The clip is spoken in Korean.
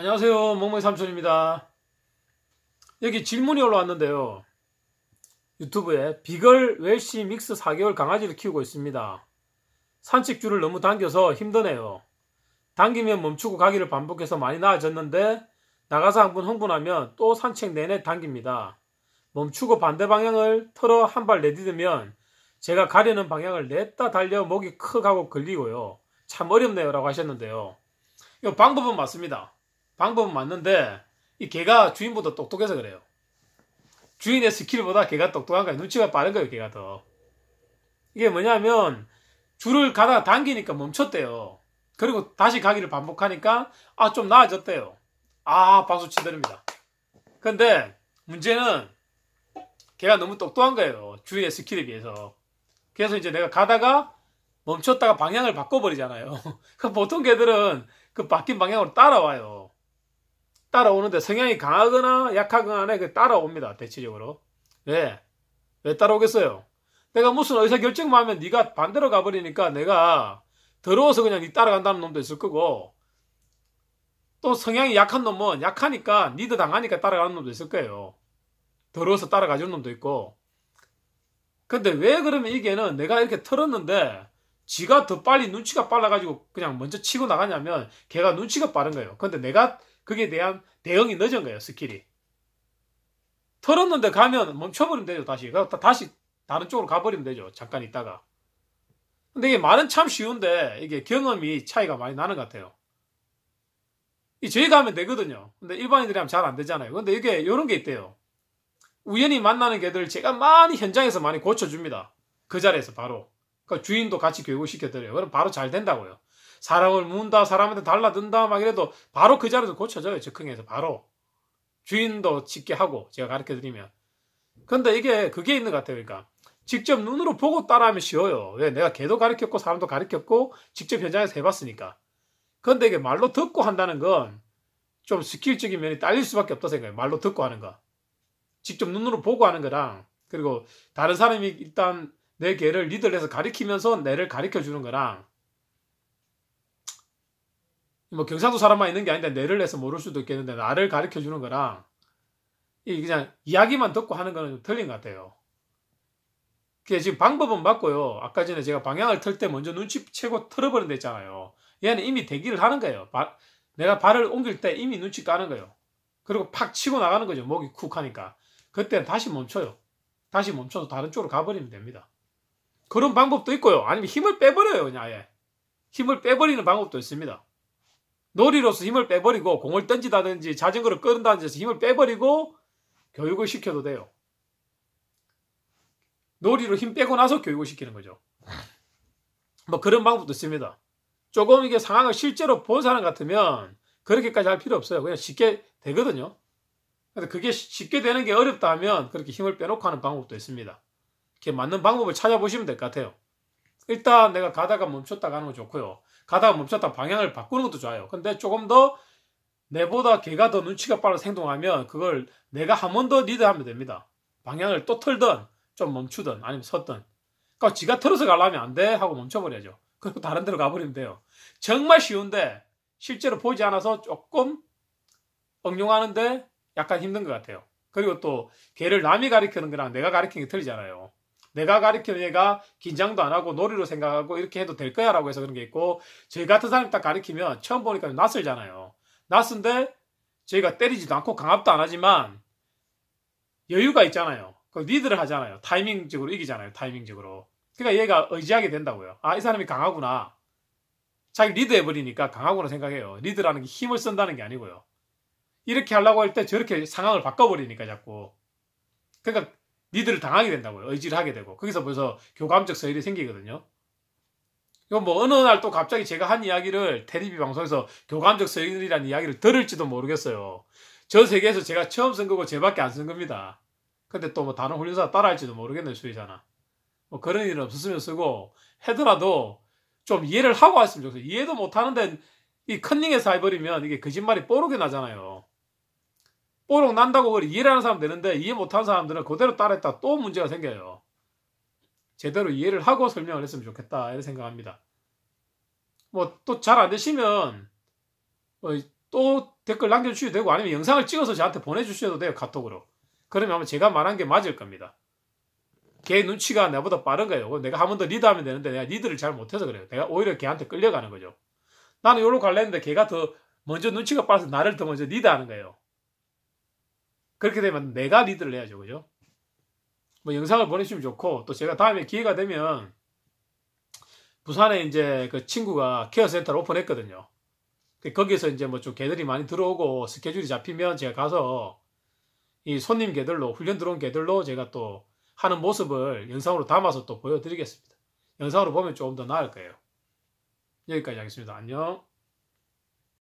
안녕하세요. 멍멍이 삼촌입니다. 여기 질문이 올라왔는데요. 유튜브에 비걸 웰시 믹스 4개월 강아지를 키우고 있습니다. 산책줄을 너무 당겨서 힘드네요. 당기면 멈추고 가기를 반복해서 많이 나아졌는데 나가서 한 번 흥분하면 또 산책 내내 당깁니다. 멈추고 반대 방향을 털어 한 발 내딛으면 제가 가려는 방향을 냈다 달려 목이 크가고 걸리고요. 참 어렵네요 라고 하셨는데요. 이 방법은 맞습니다. 방법은 맞는데 이 개가 주인보다 똑똑해서 그래요. 주인의 스킬보다 개가 똑똑한 거예요. 눈치가 빠른 거예요, 개가 더. 이게 뭐냐면 줄을 가다 당기니까 멈췄대요. 그리고 다시 가기를 반복하니까 아 좀 나아졌대요. 아 박수 치드립니다. 근데 문제는 개가 너무 똑똑한 거예요. 주인의 스킬에 비해서. 그래서 이제 내가 가다가 멈췄다가 방향을 바꿔버리잖아요. 보통 개들은 그 바뀐 방향으로 따라와요. 따라오는데 성향이 강하거나 약하거나 그 따라옵니다. 대체적으로. 왜? 왜 따라오겠어요? 내가 무슨 의사결정만 하면 네가 반대로 가버리니까 내가 더러워서 그냥 네 따라간다는 놈도 있을 거고 또 성향이 약한 놈은 약하니까 니도 당하니까 따라가는 놈도 있을 거예요. 더러워서 따라가주는 놈도 있고 근데 왜 그러면 이게는 내가 이렇게 털었는데 지가 더 빨리 눈치가 빨라가지고 그냥 먼저 치고 나가냐면 걔가 눈치가 빠른 거예요. 근데 내가 그게 대한 대응이 늦은 거예요, 스킬이. 털었는데 가면 멈춰버리면 되죠, 다시. 다시 다른 쪽으로 가버리면 되죠, 잠깐 있다가. 근데 이게 말은 참 쉬운데, 이게 경험이 차이가 많이 나는 것 같아요. 이 저희가 하면 되거든요. 근데 일반인들이 하면 잘 안 되잖아요. 근데 이게, 이런 게 있대요. 우연히 만나는 개들 을 제가 많이 현장에서 많이 고쳐줍니다. 그 자리에서 바로. 그러니까 주인도 같이 교육을 시켜드려요. 그럼 바로 잘 된다고요. 사람을 문다, 사람한테 달라든다, 막 이래도 바로 그 자리에서 고쳐져요. 즉흥에서 바로. 주인도 짓게 하고, 제가 가르쳐 드리면. 근데 이게 그게 있는 것 같아요. 그러니까. 직접 눈으로 보고 따라하면 쉬워요. 왜? 내가 개도 가르쳤고, 사람도 가르쳤고, 직접 현장에서 해봤으니까. 근데 이게 말로 듣고 한다는 건 좀 스킬적인 면이 딸릴 수밖에 없다 생각해요. 말로 듣고 하는 거. 직접 눈으로 보고 하는 거랑, 그리고 다른 사람이 일단 내 개를 리드를 해서 가르키면서 내를 가르켜 주는 거랑 뭐 경상도 사람만 있는 게 아닌데 내를 내서 모를 수도 있겠는데 나를 가르쳐 주는 거랑 이 그냥 이야기만 듣고 하는 거는 좀 틀린 것 같아요. 그게 지금 방법은 맞고요. 아까 전에 제가 방향을 틀 때 먼저 눈치 채고 틀어버린 데 있잖아요. 얘는 이미 대기를 하는 거예요. 바, 내가 발을 옮길 때 이미 눈치 까는 거예요. 그리고 팍 치고 나가는 거죠. 목이 쿡 하니까. 그때는 다시 멈춰요. 다시 멈춰서 다른 쪽으로 가버리면 됩니다. 그런 방법도 있고요. 아니면 힘을 빼버려요. 그냥 아예. 힘을 빼버리는 방법도 있습니다. 놀이로서 힘을 빼버리고 공을 던지다든지 자전거를 끄는다든지 해서 힘을 빼버리고 교육을 시켜도 돼요. 놀이로 힘 빼고 나서 교육을 시키는 거죠. 뭐 그런 방법도 있습니다. 조금 이게 상황을 실제로 본 사람 같으면 그렇게까지 할 필요 없어요. 그냥 쉽게 되거든요. 근데 그게 쉽게 되는 게 어렵다 하면 그렇게 힘을 빼놓고 하는 방법도 있습니다. 이렇게 맞는 방법을 찾아보시면 될 것 같아요. 일단 내가 가다가 멈췄다 가는 거 좋고요. 가다가 멈췄다 방향을 바꾸는 것도 좋아요. 근데 조금 더 내보다 걔가 더 눈치가 빠르서 행동하면 그걸 내가 한 번 더 리드하면 됩니다. 방향을 또 틀든 좀 멈추든 아니면 섰든. 그러니까 지가 틀어서 가려면 안 돼 하고 멈춰버려야죠. 그리고 다른 데로 가버리면 돼요. 정말 쉬운데 실제로 보지 않아서 조금 응용하는데 약간 힘든 것 같아요. 그리고 또 걔를 남이 가리키는 거랑 내가 가리키는 게 틀리잖아요. 내가 가르치는 애가 긴장도 안 하고 놀이로 생각하고 이렇게 해도 될 거야 라고 해서 그런 게 있고 저희 같은 사람이 딱 가르치면 처음 보니까 낯설잖아요. 낯선데 저희가 때리지도 않고 강압도 안 하지만 여유가 있잖아요. 그 리드를 하잖아요. 타이밍적으로 이기잖아요. 타이밍적으로. 그러니까 얘가 의지하게 된다고요. 아, 이 사람이 강하구나. 자기 리드해버리니까 강하구나 생각해요. 리드라는 게 힘을 쓴다는 게 아니고요. 이렇게 하려고 할 때 저렇게 상황을 바꿔버리니까 자꾸. 그러니까 니들을 당하게 된다고요. 의지를 하게 되고. 거기서 벌써 교감적 서열이 생기거든요. 이건 뭐 어느 날 또 갑자기 제가 한 이야기를 테레비 방송에서 교감적 서열이라는 이야기를 들을지도 모르겠어요. 전 세계에서 제가 처음 쓴 거고 제밖에 안 쓴 겁니다. 근데 또 뭐 다른 훈련사 따라할지도 모르겠네 요 수혜자나. 뭐 그런 일은 없었으면 쓰고 해더라도 좀 이해를 하고 왔으면 좋겠어요. 이해도 못하는데 이 컨닝에서 해버리면 이게 거짓말이 뽀록이 나잖아요. 뽀록 난다고 그걸 이해를 하는 사람 되는데 이해 못하는 사람들은 그대로 따라했다 또 문제가 생겨요. 제대로 이해를 하고 설명을 했으면 좋겠다 이런 생각합니다. 뭐 또 잘 안 되시면 뭐또 댓글 남겨주셔도 되고 아니면 영상을 찍어서 저한테 보내주셔도 돼요 카톡으로. 그러면 아마 제가 말한 게 맞을 겁니다. 걔 눈치가 나보다 빠른 거예요. 내가 한 번 더 리드하면 되는데 내가 리드를 잘 못해서 그래요. 내가 오히려 걔한테 끌려가는 거죠. 나는 요로 갈랬는데 걔가 더 먼저 눈치가 빠서 나를 더 먼저 리드하는 거예요. 그렇게 되면 내가 리드를 해야죠. 그죠? 뭐 영상을 보내주시면 좋고 또 제가 다음에 기회가 되면 부산에 이제 그 친구가 케어센터를 오픈했거든요. 거기서 이제 뭐 좀 개들이 많이 들어오고 스케줄이 잡히면 제가 가서 이 손님 개들로 훈련 들어온 개들로 제가 또 하는 모습을 영상으로 담아서 또 보여드리겠습니다. 영상으로 보면 조금 더 나을 거예요. 여기까지 하겠습니다. 안녕.